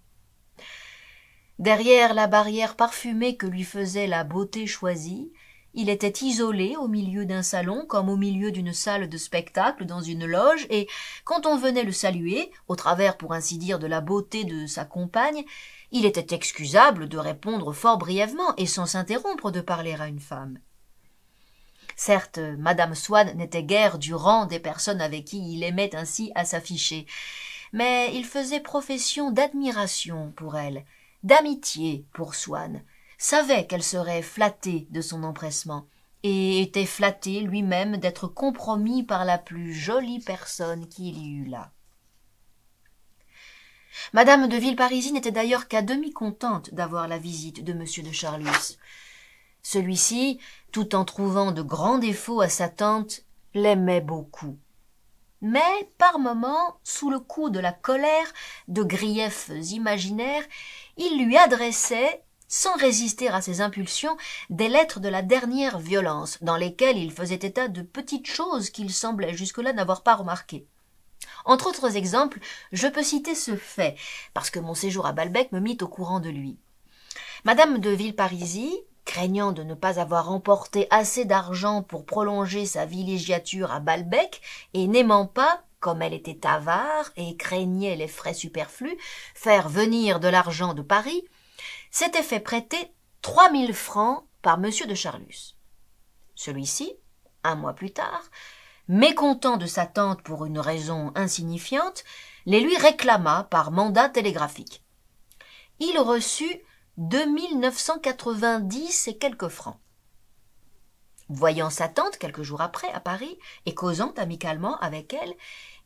Derrière la barrière parfumée que lui faisait la beauté choisie, il était isolé au milieu d'un salon comme au milieu d'une salle de spectacle dans une loge, et quand on venait le saluer, au travers pour ainsi dire de la beauté de sa compagne, il était excusable de répondre fort brièvement et sans s'interrompre de parler à une femme. Certes, madame Swann n'était guère du rang des personnes avec qui il aimait ainsi à s'afficher, mais il faisait profession d'admiration pour elle, d'amitié pour Swann, savait qu'elle serait flattée de son empressement, et était flatté lui-même d'être compromis par la plus jolie personne qu'il y eût là. Madame de Villeparisis n'était d'ailleurs qu'à demi contente d'avoir la visite de M. de Charlus. Celui-ci, tout en trouvant de grands défauts à sa tante, l'aimait beaucoup. Mais, par moments, sous le coup de la colère, de griefs imaginaires, il lui adressait, sans résister à ses impulsions, des lettres de la dernière violence, dans lesquelles il faisait état de petites choses qu'il semblait jusque-là n'avoir pas remarquées. Entre autres exemples, je peux citer ce fait, parce que mon séjour à Balbec me mit au courant de lui. Madame de Villeparisis, craignant de ne pas avoir emporté assez d'argent pour prolonger sa villégiature à Balbec, et n'aimant pas, comme elle était avare et craignait les frais superflus, faire venir de l'argent de Paris, s'était fait prêter trois mille francs par monsieur de Charlus. Celui-ci, un mois plus tard, mécontent de sa tante pour une raison insignifiante, les lui réclama par mandat télégraphique. Il reçut quatre-vingt-dix et quelques francs. Voyant sa tante quelques jours après à Paris et causant amicalement avec elle,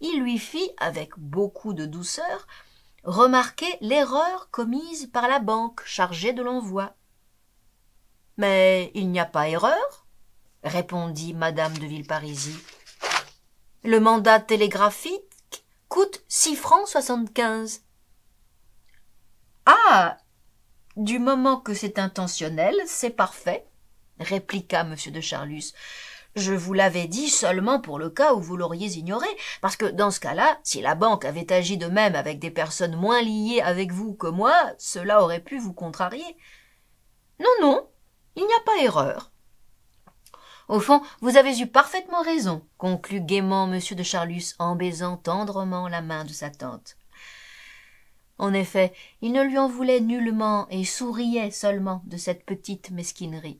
il lui fit, avec beaucoup de douceur, remarquer l'erreur commise par la banque chargée de l'envoi. Mais il n'y a pas erreur, répondit madame de Villeparisis. Le mandat télégraphique coûte six francs soixante-quinze. Ah Du moment que c'est intentionnel, c'est parfait, répliqua M. de Charlus. Je vous l'avais dit seulement pour le cas où vous l'auriez ignoré, parce que dans ce cas-là, si la banque avait agi de même avec des personnes moins liées avec vous que moi, cela aurait pu vous contrarier. Non, non, il n'y a pas erreur. Au fond, vous avez eu parfaitement raison, conclut gaiement monsieur de Charlus en baisant tendrement la main de sa tante. En effet, il ne lui en voulait nullement et souriait seulement de cette petite mesquinerie.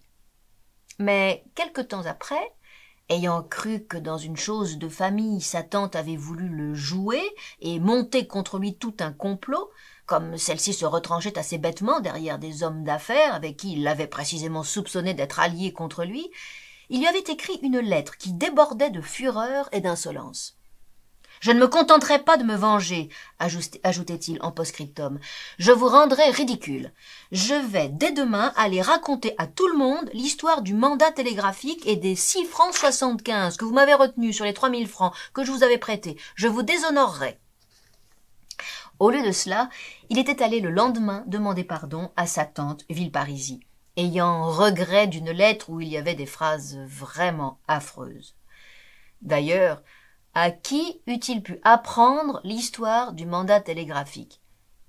Mais quelque temps après, ayant cru que dans une chose de famille sa tante avait voulu le jouer et monter contre lui tout un complot, comme celle-ci se retranchait assez bêtement derrière des hommes d'affaires avec qui il l'avait précisément soupçonné d'être allié contre lui, il lui avait écrit une lettre qui débordait de fureur et d'insolence. Je ne me contenterai pas de me venger, ajoutait-il en post-scriptum. Je vous rendrai ridicule. Je vais dès demain aller raconter à tout le monde l'histoire du mandat télégraphique et des 6 francs 75 que vous m'avez retenu sur les mille francs que je vous avais prêtés. Je vous déshonorerai. Au lieu de cela, il était allé le lendemain demander pardon à sa tante Villeparisis ayant regret d'une lettre où il y avait des phrases vraiment affreuses. D'ailleurs, à qui eût-il pu apprendre l'histoire du mandat télégraphique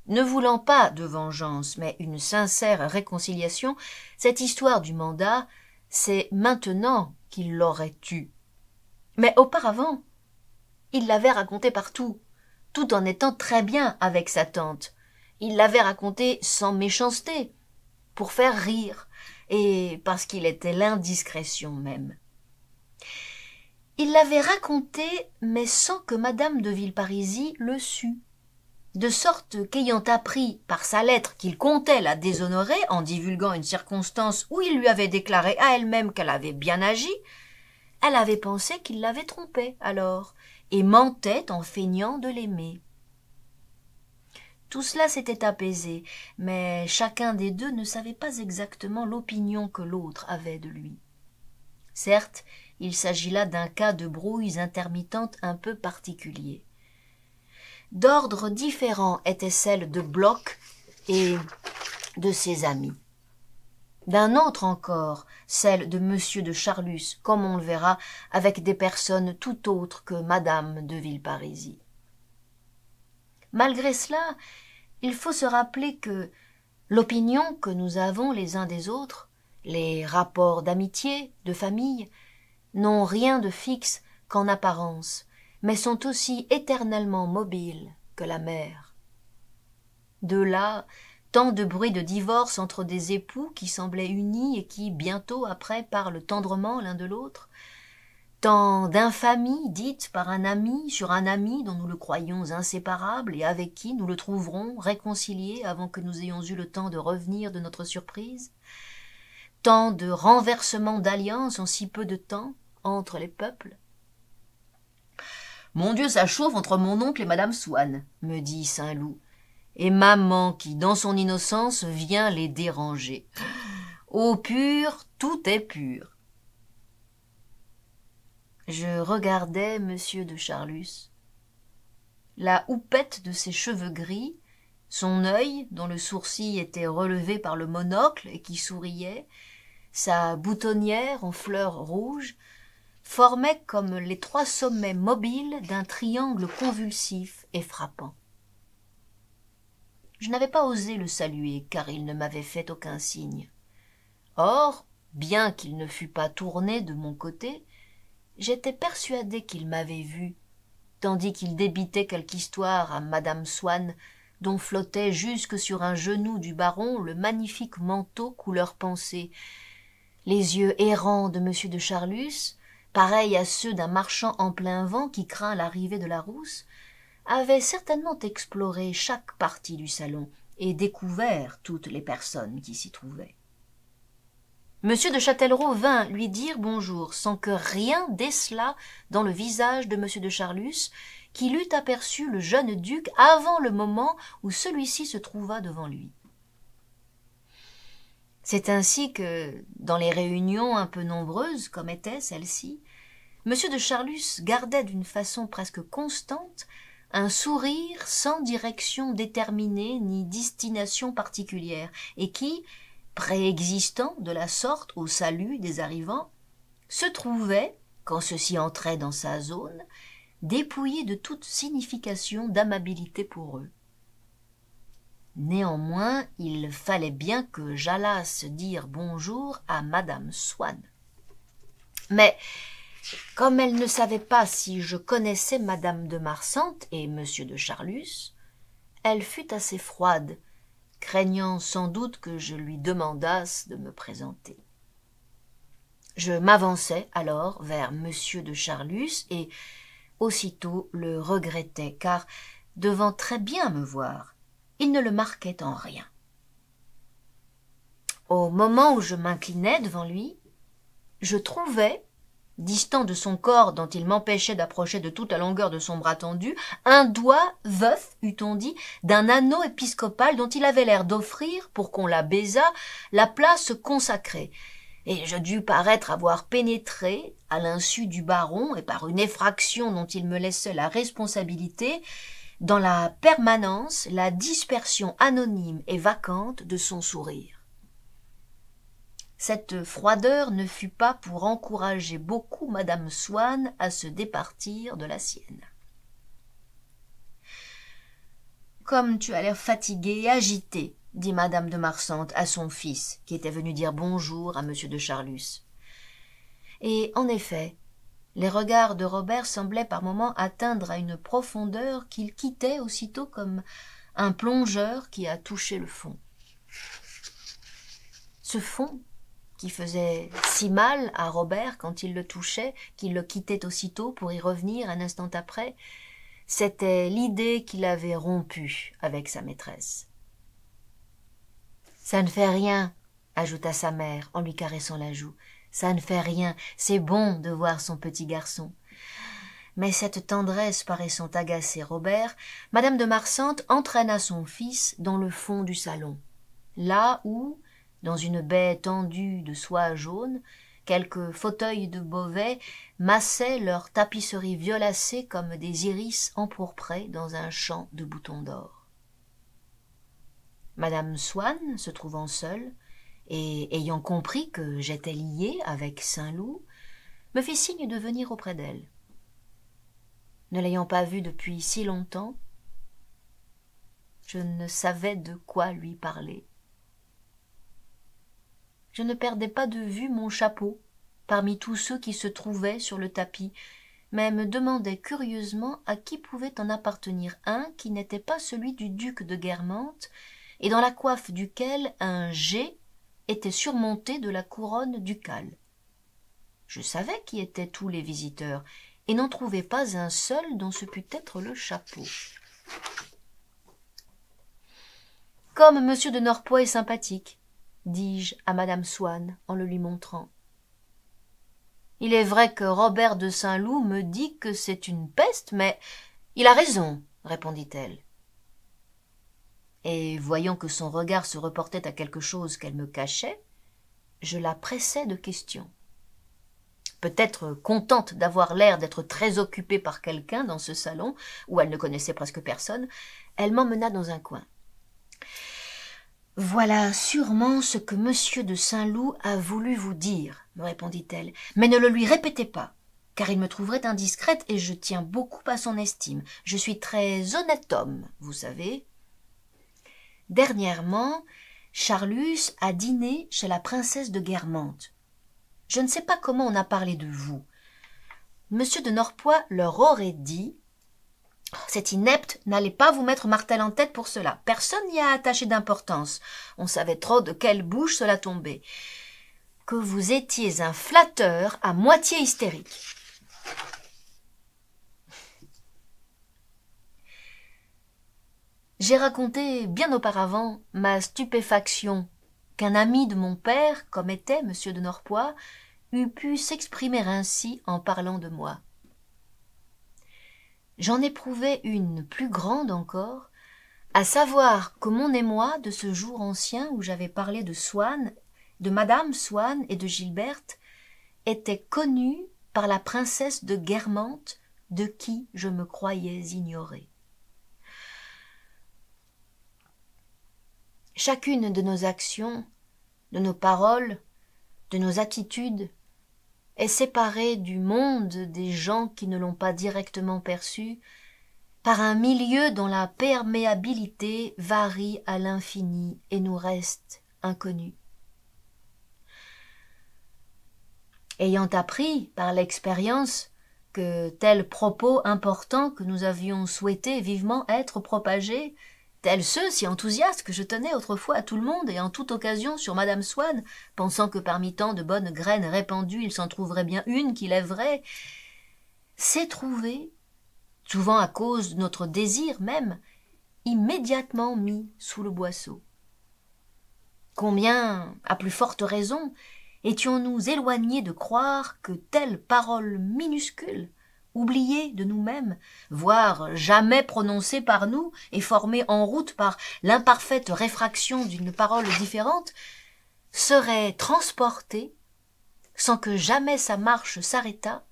Ne voulant pas de vengeance, mais une sincère réconciliation, cette histoire du mandat, c'est maintenant qu'il l'aurait eue. Mais auparavant, il l'avait racontée partout, tout en étant très bien avec sa tante. Il l'avait racontée sans méchanceté, pour faire rire, et parce qu'il était l'indiscrétion même. Il l'avait raconté, mais sans que madame de Villeparisis le sût. De sorte qu'ayant appris par sa lettre qu'il comptait la déshonorer en divulguant une circonstance où il lui avait déclaré à elle-même qu'elle avait bien agi, elle avait pensé qu'il l'avait trompée alors, et mentait en feignant de l'aimer. Tout cela s'était apaisé, mais chacun des deux ne savait pas exactement l'opinion que l'autre avait de lui. Certes, il s'agit là d'un cas de brouilles intermittentes un peu particulier. D'ordre différent était celle de Bloch et de ses amis. D'un autre encore, celle de Monsieur de Charlus, comme on le verra, avec des personnes tout autres que Madame de Villeparisis. Malgré cela, il faut se rappeler que l'opinion que nous avons les uns des autres, les rapports d'amitié, de famille, n'ont rien de fixe qu'en apparence, mais sont aussi éternellement mobiles que la mer. De là tant de bruits de divorce entre des époux qui semblaient unis et qui bientôt après parlent tendrement l'un de l'autre, tant d'infamies dites par un ami sur un ami dont nous le croyons inséparable et avec qui nous le trouverons réconcilié avant que nous ayons eu le temps de revenir de notre surprise, tant de renversements d'alliances en si peu de temps entre les peuples. Mon Dieu, ça chauffe entre mon oncle et madame Swann, me dit Saint Loup, et maman qui, dans son innocence, vient les déranger. Au pur, tout est pur. Je regardais monsieur de Charlus. La houppette de ses cheveux gris, son œil, dont le sourcil était relevé par le monocle et qui souriait, sa boutonnière en fleurs rouges, formaient comme les trois sommets mobiles d'un triangle convulsif et frappant. Je n'avais pas osé le saluer, car il ne m'avait fait aucun signe. Or, bien qu'il ne fût pas tourné de mon côté, j'étais persuadée qu'il m'avait vue, tandis qu'il débitait quelque histoire à madame Swann, dont flottait jusque sur un genou du baron le magnifique manteau couleur pensée, les yeux errants de monsieur de Charlus, pareils à ceux d'un marchand en plein vent qui craint l'arrivée de la rousse, avaient certainement exploré chaque partie du salon et découvert toutes les personnes qui s'y trouvaient. Monsieur de Châtellerault vint lui dire bonjour, sans que rien décelât dans le visage de monsieur de Charlus, qu'il eût aperçu le jeune duc avant le moment où celui-ci se trouva devant lui. C'est ainsi que, dans les réunions un peu nombreuses comme était celles-ci, Monsieur de Charlus gardait d'une façon presque constante un sourire sans direction déterminée ni destination particulière, et qui, préexistant de la sorte au salut des arrivants, se trouvait, quand ceux-ci entraient dans sa zone, dépouillé de toute signification d'amabilité pour eux. Néanmoins, il fallait bien que j'allasse dire bonjour à madame Swann. Mais comme elle ne savait pas si je connaissais madame de Marsante et monsieur de Charlus, elle fut assez froide craignant sans doute que je lui demandasse de me présenter. Je m'avançai alors vers M. de Charlus et aussitôt le regrettai, car, devant très bien me voir, il ne le marquait en rien. Au moment où je m'inclinais devant lui, je trouvais distant de son corps dont il m'empêchait d'approcher de toute la longueur de son bras tendu, un doigt veuf, eût-on dit, d'un anneau épiscopal dont il avait l'air d'offrir, pour qu'on la baisât, la place consacrée. Et je dus paraître avoir pénétré, à l'insu du baron et par une effraction dont il me laissait la responsabilité, dans la permanence, la dispersion anonyme et vacante de son sourire cette froideur ne fut pas pour encourager beaucoup madame Swann à se départir de la sienne. Comme tu as l'air fatigué, agité, dit madame de Marsante à son fils, qui était venu dire bonjour à monsieur de Charlus. Et en effet, les regards de Robert semblaient par moments atteindre à une profondeur qu'il quittait aussitôt comme un plongeur qui a touché le fond. Ce fond qui faisait si mal à Robert quand il le touchait, qu'il le quittait aussitôt pour y revenir un instant après, c'était l'idée qu'il avait rompue avec sa maîtresse. Ça ne fait rien, ajouta sa mère en lui caressant la joue. Ça ne fait rien, c'est bon de voir son petit garçon. Mais cette tendresse paraissant agacer Robert, madame de Marsante entraîna son fils dans le fond du salon, là où, dans une baie tendue de soie jaune, quelques fauteuils de Beauvais massaient leurs tapisseries violacées comme des iris empourprés dans un champ de boutons d'or. Madame Swann, se trouvant seule, et ayant compris que j'étais liée avec Saint-Loup, me fit signe de venir auprès d'elle. Ne l'ayant pas vue depuis si longtemps, je ne savais de quoi lui parler je ne perdais pas de vue mon chapeau parmi tous ceux qui se trouvaient sur le tapis, mais me demandais curieusement à qui pouvait en appartenir un qui n'était pas celui du duc de Guermantes, et dans la coiffe duquel un G était surmonté de la couronne ducale. Je savais qui étaient tous les visiteurs, et n'en trouvais pas un seul dont ce pût être le chapeau. Comme M. de Norpois est sympathique, dis-je à madame Swann en le lui montrant. Il est vrai que Robert de Saint-Loup me dit que c'est une peste, mais il a raison, répondit-elle. Et voyant que son regard se reportait à quelque chose qu'elle me cachait, je la pressai de questions. Peut-être contente d'avoir l'air d'être très occupée par quelqu'un dans ce salon où elle ne connaissait presque personne, elle m'emmena dans un coin. Voilà sûrement ce que monsieur de Saint-Loup a voulu vous dire, me répondit-elle, mais ne le lui répétez pas, car il me trouverait indiscrète et je tiens beaucoup à son estime. Je suis très honnête homme, vous savez. Dernièrement, Charlus a dîné chez la princesse de Guermantes. Je ne sais pas comment on a parlé de vous. Monsieur de Norpois leur aurait dit cet inepte n'allait pas vous mettre martel en tête pour cela. Personne n'y a attaché d'importance. On savait trop de quelle bouche cela tombait. Que vous étiez un flatteur à moitié hystérique. J'ai raconté bien auparavant ma stupéfaction qu'un ami de mon père, comme était M. de Norpois, eût pu s'exprimer ainsi en parlant de moi j'en éprouvais une plus grande encore, à savoir que mon émoi de ce jour ancien où j'avais parlé de Swann, de madame Swann et de Gilberte, était connu par la princesse de Guermantes, de qui je me croyais ignorée. Chacune de nos actions, de nos paroles, de nos attitudes est séparé du monde des gens qui ne l'ont pas directement perçu par un milieu dont la perméabilité varie à l'infini et nous reste inconnu. Ayant appris par l'expérience que tel propos important que nous avions souhaité vivement être propagé tels ceux si enthousiastes que je tenais autrefois à tout le monde et en toute occasion sur madame Swann, pensant que parmi tant de bonnes graines répandues il s'en trouverait bien une qui lèverait, s'est trouvé, souvent à cause de notre désir même, immédiatement mis sous le boisseau. Combien, à plus forte raison, étions-nous éloignés de croire que telle parole minuscule oublié de nous-mêmes, voire jamais prononcé par nous et formé en route par l'imparfaite réfraction d'une parole différente, serait transporté, sans que jamais sa marche s'arrêtât,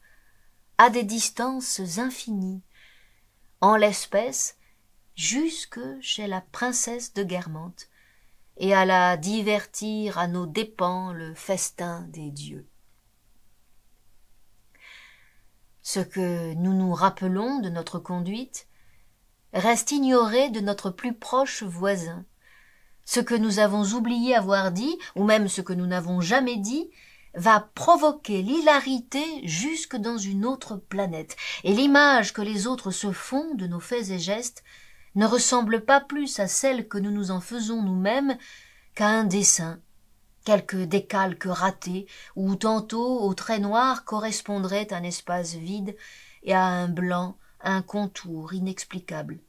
à des distances infinies, en l'espèce jusque chez la princesse de Guermantes, et à la divertir à nos dépens le festin des dieux. ce que nous nous rappelons de notre conduite, reste ignoré de notre plus proche voisin. Ce que nous avons oublié avoir dit, ou même ce que nous n'avons jamais dit, va provoquer l'hilarité jusque dans une autre planète, et l'image que les autres se font de nos faits et gestes ne ressemble pas plus à celle que nous nous en faisons nous-mêmes qu'à un dessin quelques décalques ratés où tantôt au trait noir correspondrait un espace vide et à un blanc un contour inexplicable.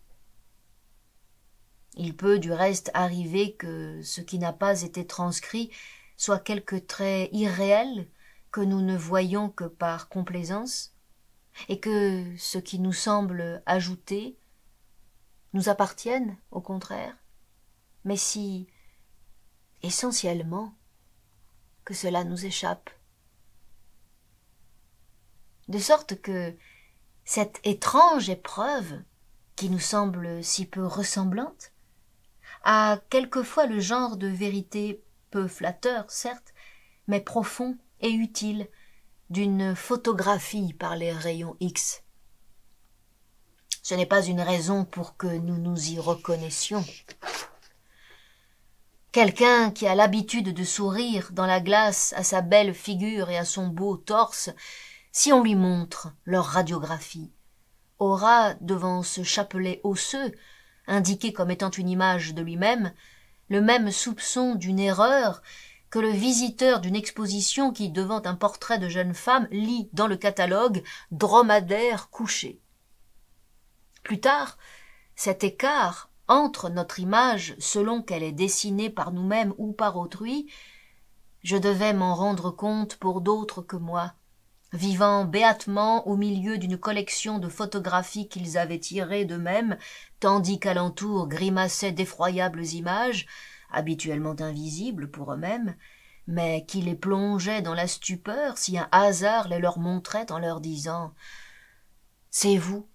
Il peut du reste arriver que ce qui n'a pas été transcrit soit quelque trait irréel que nous ne voyons que par complaisance, et que ce qui nous semble ajouté nous appartienne au contraire, mais si essentiellement cela nous échappe. De sorte que cette étrange épreuve, qui nous semble si peu ressemblante, a quelquefois le genre de vérité peu flatteur, certes, mais profond et utile, d'une photographie par les rayons X. Ce n'est pas une raison pour que nous nous y reconnaissions. Quelqu'un qui a l'habitude de sourire dans la glace à sa belle figure et à son beau torse, si on lui montre leur radiographie, aura, devant ce chapelet osseux, indiqué comme étant une image de lui-même, le même soupçon d'une erreur que le visiteur d'une exposition qui, devant un portrait de jeune femme, lit dans le catalogue dromadaire couché. Plus tard, cet écart entre notre image selon qu'elle est dessinée par nous-mêmes ou par autrui, je devais m'en rendre compte pour d'autres que moi, vivant béatement au milieu d'une collection de photographies qu'ils avaient tirées d'eux-mêmes, tandis qu'alentour grimaçaient d'effroyables images, habituellement invisibles pour eux-mêmes, mais qui les plongeaient dans la stupeur si un hasard les leur montrait en leur disant C'est vous,